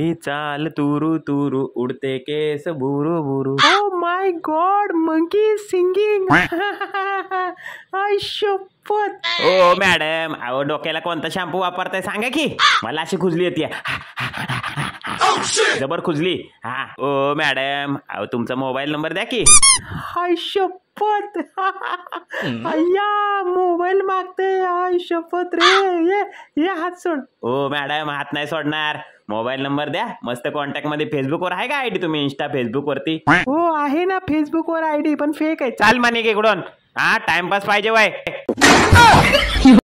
ही चाल तुरू तुरू उडते केस बुरु बुरु oh my god monkey singing आय शपथ ओ मॅडम अहो डोक्याला कोणता शॅम्पू वापरताय सांगा की मला अशी खुजली होती oh, जबर खुजली हा ओ मॅडम अहो तुमचा मोबाईल नंबर द्या की आय शपथ अय्या मोबाईल मागते आय शपथ रे ये ये हात सोड ओ मॅडम हात नाही सोडणार मोबाईल नंबर द्या मस्त कॉन्टॅक्ट मध्ये फेसबुकवर आहे का आयडी तुम्ही इंस्टा वरती हो आहे ना फेसबुक वर आयडी पण फेक आहे चाल माने इकडून हा टाइमपास पाहिजे वाय